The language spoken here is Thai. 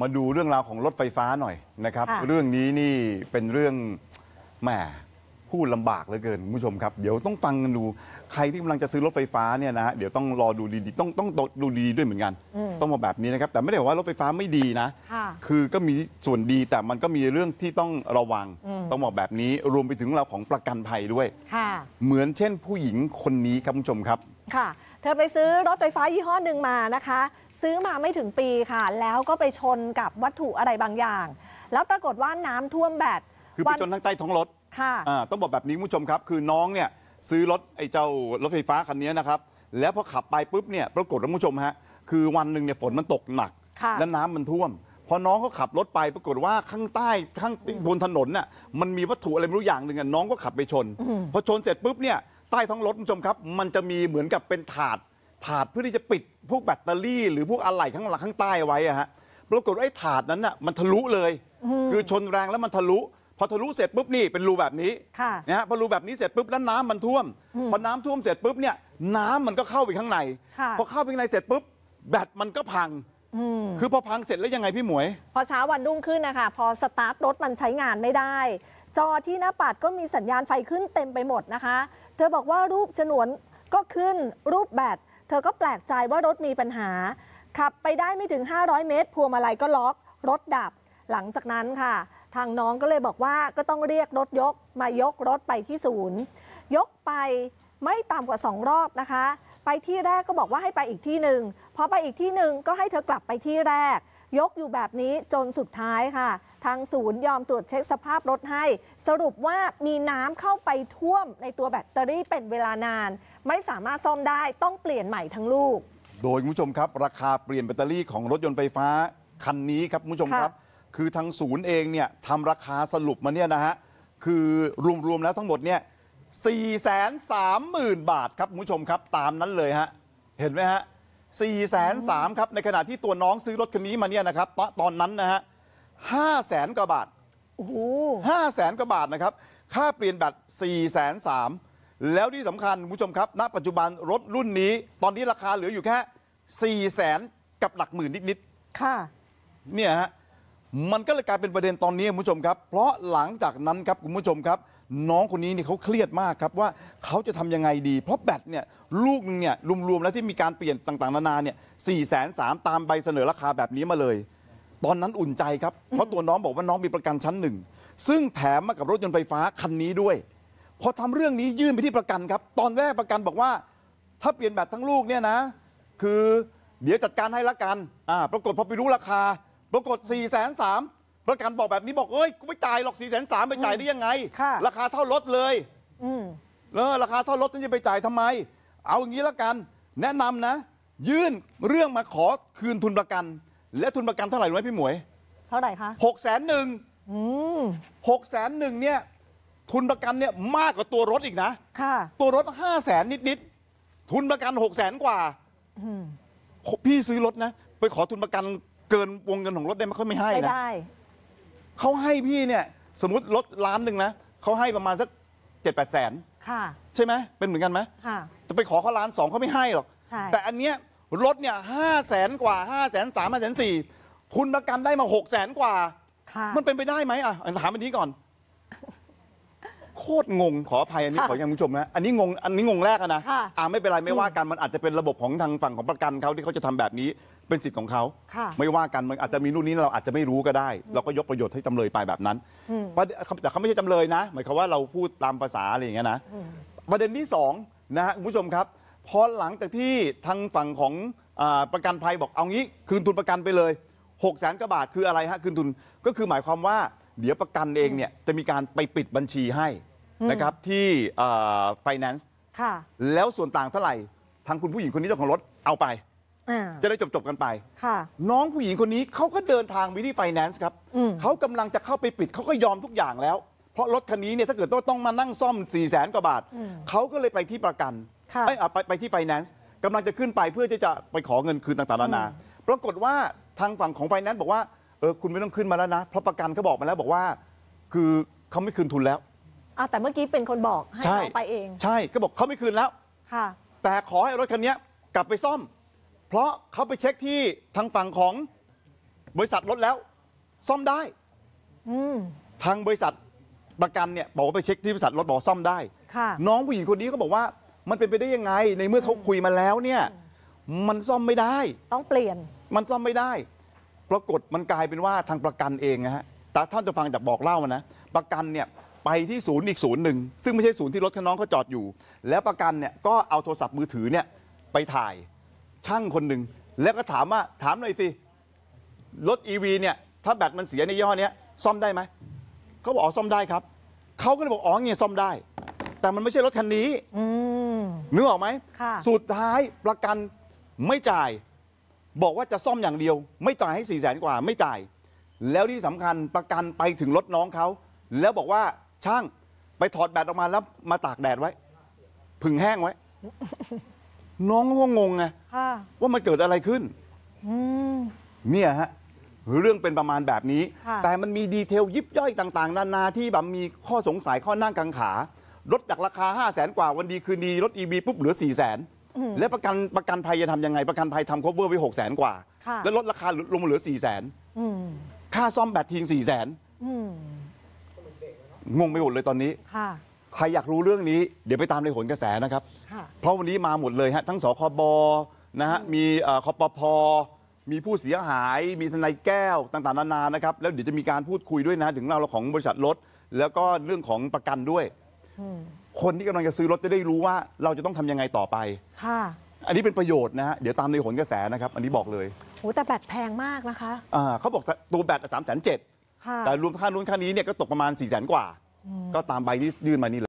มาดูเรื่องราวของรถไฟฟ้าหน่อยนะครับ เรื่องนี้นี่เป็นเรื่องแหมพูดลำบากเหลือเกินคุณผู้ชมครับ เดี๋ยวต้องฟังกันดูใครที่กำลังจะซื้อรถไฟฟ้าเนี่ยนะฮะเดี๋ยวต้องรอดูดีๆต้องต้องดูดีด้วยเหมือนกัน ต้องมาแบบนี้นะครับ แต่ไม่ได้ว่ารถไฟฟ้าไม่ดีนะคือก็มีส่วนดีแต่มันก็มีเรื่องที่ต้องระวัง ต้องบอกแบบนี้รวมไปถึงเราของประกันภัยด้วยเหมือนเช่น ผู้หญิงคนนี้ครับคุณผู้ชมครับ ค่ะเธอไปซื้อรถไฟฟ้ายี่ห้อหนึ่งมานะคะซื้อมาไม่ถึงปีค่ะ แล้วก็ไปชนกับวัตถุอะไรบางอย่าง แล้วปรากฏว่าน้ำท่วมแบตคือไปชนทั้งใต้ท้องรถค่ะต้องบอกแบบนี้ผู้ชมครับ คือน้องเนี่ยซื้อรถไอ้เจ้ารถไฟฟ้าคันนี้นะครับแล้วพอขับไปปุ๊บเนี่ยปรากฏว่าคผู้ชมฮะคือวันหนึ่งเนี่ยฝนมันตกหนัก และน้ำมันท่วมพอน้องเขาขับรถไป ปรากฏว่าข้างใต้ข้างบนถนนน่ะมันมีวัตถุอะไรไม่รู้อย่างหนึ่งน้องก็ขับไปชนพอชนเสร็จปุ๊บเนี่ยใต้ท้องรถผู้ชมครับ มันจะมีเหมือนกับเป็นถาดถาดเพื่อที่จะปิดพวกแบตเตอรี่หรือพวกอะไหล่ข้างหลังข้างใต้ไว้อะฮะปรากฏไอ้ถาดนั้นน่ะมันทะลุเลย คือชนแรงแล้วมันทะลุพอทะลุเสร็จปุ๊บนี่เป็นรูแบบนี้นะฮะพอรูแบบนี้เสร็จปุ๊บแล้วน้ำมันท่วม พอน้ำท่วมเสร็จปุ๊บเนี่ยน้ำมันก็เข้าไปข้างใน พอเข้าไปข้างในเสร็จปุ๊บ แบตมันก็พังคือพอพังเสร็จแล้วยังไงพี่หมวยพอเช้าวันรุ่งขึ้นนะคะพอสตาร์ทรถมันใช้งานไม่ได้จอที่หน้าปัดก็มีสัญญาณไฟขึ้นเต็มไปหมดนะคะ เธอบอกว่ารูปฉนวนก็ขึ้นรูปแบตเธอก็แปลกใจว่ารถมีปัญหา ขับไปได้ไม่ถึง 500 เมตร พวงมาลัยก็ล็อกรถดับ หลังจากนั้นค่ะ ทางน้องก็เลยบอกว่าก็ต้องเรียกรถยกมายกรถไปที่ศูนย์ยกไปไม่ต่ำกว่า 2 รอบนะคะไปที่แรกก็บอกว่าให้ไปอีกที่หนึ่งพอไปอีกที่หนึ่งก็ให้เธอกลับไปที่แรก ยกอยู่แบบนี้จนสุดท้ายค่ะ ทางศูนย์ยอมตรวจเช็คสภาพรถให้ สรุปว่ามีน้ำเข้าไปท่วมในตัวแบตเตอรี่เป็นเวลานาน ไม่สามารถซ่อมได้ต้องเปลี่ยนใหม่ทั้งลูก โดยคุณผู้ชมครับ ราคาเปลี่ยนแบตเตอรี่ของรถยนต์ไฟฟ้าคันนี้ครับคุณผู้ชมครับ คือทางศูนย์เองเนี่ยทำราคาสรุปมาเนี่ยนะฮะคือรวมๆแล้วทั้งหมดเนี่ย430,000 บาทครับคุณผู้ชมครับตามนั้นเลยฮะเห็นไหมฮะ4 3 0 0 0ครับในขณะที่ตัวน้องซื้อรถคันนี้มาเนี่ยนะครับตอนนั้นนะฮะ5 0 0สนกว่าบาทห้าแสนกว่าบาทนะครับ ค่าเปลี่ยนบต4 3 0แสนสามแล้วที่สำคัญคุณผู้ชมครับ ณ ปัจจุบันรถรุ่นนี้ ตอนนี้ราคาเหลืออยู่แค่ 4 0 0แสนกับหลักหมื่นนิด ๆ ค่ะเนี่ยฮะมันก็เลยกลายเป็นประเด็นตอนนี้คุณผู้ชมครับ เพราะหลังจากนั้นครับ คุณผู้ชมครับ น้องคนนี้เนี่ยเขาเครียดมากครับว่าเขาจะทำยังไงดีเพราะแบตเนี่ยลูกนึงเนี่ยรวมๆแล้วที่มีการเปลี่ยนต่างๆนานาเนี่ยสี่แสนสามตามใบเสนอราคาแบบนี้มาเลย ตอนนั้นอุ่นใจครับเพราะตัวน้องบอกว่าน้องมีประกันชั้นหนึ่งซึ่งแถมมากับรถยนต์ไฟฟ้าคันนี้ด้วยพอทำเรื่องนี้ยื่นไปที่ประกันครับ ตอนแรกประกันบอกว่า ถ้าเปลี่ยนแบตทั้งลูกเนี่ยนะคือเดี๋ยวจัดการให้ละกันอ่าปรากฏพอไปรู้ราคาปรากฏ4ี่แสนสามประกันบอกแบบนี้บอกเอ้ยกูไม่จ่ายหรอก4ี่แสนสามไปจ่ายได้ยังไงราคาเท่ารถเลยเออราคาเท่ารถนี่จะไปจ่ายทำไม เอาอย่างนี้ละกันแนะนำนะ ยื่นเรื่องมาขอคืนทุนประกัน และทุนประกันเท่าไหร่รู้ไหมพี่หมวย เท่าไหร่คะหกแสนหนึ่งหกแสนหนึ่งเนี่ยทุนประกันเนี่ยมากกว่าตัวรถอีกนะค่ะตัวรถห้าแสนนิดๆทุนประกันหกแสนกว่าพี่ซื้อรถนะไปขอทุนประกันกินวงเงินของรถได้ไหมเขาไม่ให้ไม่นะได้เขาให้พี่เนี่ยสมมติรถล้านหนึ่งนะเขาให้ประมาณสักเจ็ดแปดแสนค่ะ ใช่ไหม เป็นเหมือนกันไหมค่ะ จะไปขอเขาล้านสองเขาไม่ให้หรอกใช่แต่อันเนี้ยรถเนี่ยห้าแสนกว่าห้าแสนสามห้าแสนสี่คุณประกันได้มาหกแสนกว่าค่ะมันเป็นไปได้ไหมอ่ะ ถามอันนี้ก่อนโคตรงงขออภัยอันนี้ขออย่างผู้ชมนะอันนี้งงอันนี้งงแรกนะอ่าไม่เป็นไรไม่ว่ากันมันอาจจะเป็นระบบของทางฝั่งของประกันเขาที่เขาจะทำแบบนี้เป็นสิทธิ์ของเขาไม่ว่ากันมันอาจจะมีนู่นนี้เราอาจจะไม่รู้ก็ได้เราก็ยกประโยชน์ให้จำเลยไปแบบนั้นแต่เขาไม่ใช่จำเลยนะ หมายความว่าเราพูดตามภาษาอะไรอย่างเงี้ยนะประเด็นที่สองนะฮะผู้ชมครับ พอหลังจากที่ทางฝั่งของอประกันภัยบอกเอางี้คืนทุนประกันไปเลยหกแสนกว่าบาทคืออะไรฮะ คืนทุนก็คือหมายความว่าเดี๋ยวประกันเองเนี่ย จะมีการไปปิดบัญชีให้ นะครับ ที่ไฟแนนซ์แล้วส่วนต่างเท่าไหร่ ทางคุณผู้หญิงคนนี้เจ้าของรถเอาไป จะได้จบจบกันไปน้องผู้หญิงคนนี้เขาก็เดินทางไปที่ไฟแนนซ์ครับเขากำลังจะเข้าไปปิด เขาก็ยอมทุกอย่างแล้ว เพราะรถคันนี้เนี่ยถ้าเกิดต้องมานั่งซ่อม4ี่แสนกว่าบาทเขาก็เลยไปที่ประกันไปไปที่ไฟแนนซ์กำลังจะขึ้นไปเพื่อที่จะไปขอเงินคืนต่างๆนานาปรากฏว่าทางฝั่งของไฟแนนซ์บอกว่าเออคุณไม่ต้องขึ้นมาแล้วนะเพราะประกันเขาบอกมาแล้วบอกว่า คือเขาไม่คืนทุนแล้วอ่ะแต่เมื่อกี้เป็นคนบอกให้เราไปเอง ใช่ก็บอกเขาไม่คืนแล้ว ค่ะ แต่ขอให้รถคันนี้กลับไปซ่อม เพราะเขาไปเช็คที่ทางฝั่งของบริษัทรถแล้ว ซ่อมได้ อืทางบริษัทประกันเนี่ยบอกว่าไปเช็คที่บริษัทรถบอก่ซ่อมได้ ค่ะน้องผู้หญิงคนนี้ก็บอกว่า มันเป็นไปได้ยังไง ในเมื่อเขาคุยมาแล้วเนี่ยมันซ่อมไม่ได้ ต้องเปลี่ยน มันซ่อมไม่ได้ ปรากฏมันกลายเป็นว่าทางประกันเองนะฮะแต่ท่านจะฟังจากบอกเล่ามานะ ประกันเนี่ย ไปที่ศูนย์อีกศูนย์หนึ่งซึ่งไม่ใช่ศูนย์ที่รถคันน้องเขาจอดอยู่ แล้วประกันเนี่ย ก็เอาโทรศัพท์มือถือเนี่ย ไปถ่ายช่างคนหนึ่งแล้วก็ถามว่าถามหน่อยสิรถอีวีเนี่ย ถ้าแบตมันเสียในย่ห้อเนี้ยซ่อมได้ไหมเขาบอกอ๋อซ่อมได้ครับเขาก็เลยบอกอ๋อเงี้ยซ่อมได้ แต่มันไม่ใช่รถคันนี้นึกออกไหมสุดท้ายประกันไม่จ่าย บอกว่าจะซ่อมอย่างเดียว ไม่จ่ายให้สี่แสนกว่าไม่จ่าย แล้วที่สำคัญประกันไปถึงรถน้องเขา แล้วบอกว่าช่างไปถอดแบตออกมาแล้วมาตากแดดไว้ผึ่งแห้งไว้ น้องก็งงไงว่ามันเกิดอะไรขึ้นเนี่ยฮะ เรื่องเป็นประมาณแบบนี้ แต่มันมีดีเทลยิบย่อยต่างๆนานาที่แบบมีข้อสงสัยข้อนั่งกังขาลดจากราคา5 0 0แสนกว่าวันดีคืนดีรถอีบีปุ๊บเหลือ4 0 0แสนแล้วประกันประกันภัยจะทำยังไงประกันภัยทำเวอร์ไว้หกแสนกว่าแล้วลดราคาลงมาเหลือสี่แสนค่าซ่อมแบตทิ้งสี่แสนงงไปหมดเลยตอนนี้ใครอยากรู้เรื่องนี้เดี๋ยวไปตามในหนกระแสนะครับเพราะวันนี้มาหมดเลยฮะ ทั้งสคบนะฮะมีคอปพมีผู้เสียหาย มีทนายแก้วต่าง ๆนานานะครับ แล้วเดี๋ยวจะมีการพูดคุยด้วยนะ ถึงเราของบริษัทรถแล้วก็เรื่องของประกันด้วยคนที่กำลังจะซื้อรถจะได้รู้ว่าเราจะต้องทำยังไงต่อไป ค่ะ อันนี้เป็นประโยชน์นะฮะ เดี๋ยวตามในผลนกระแสนะครับ อันนี้บอกเลยโห แต่แบตแพงมากนะคะ อ่าเขาบอกตัวแบตสามแสนเจ็ดค่ะ แต่รวมค่านู้นค่านี้เนี่ยก็ตกประมาณสี่แสนกว่า ก็ตามใบที่ยื่นมานี่แหละ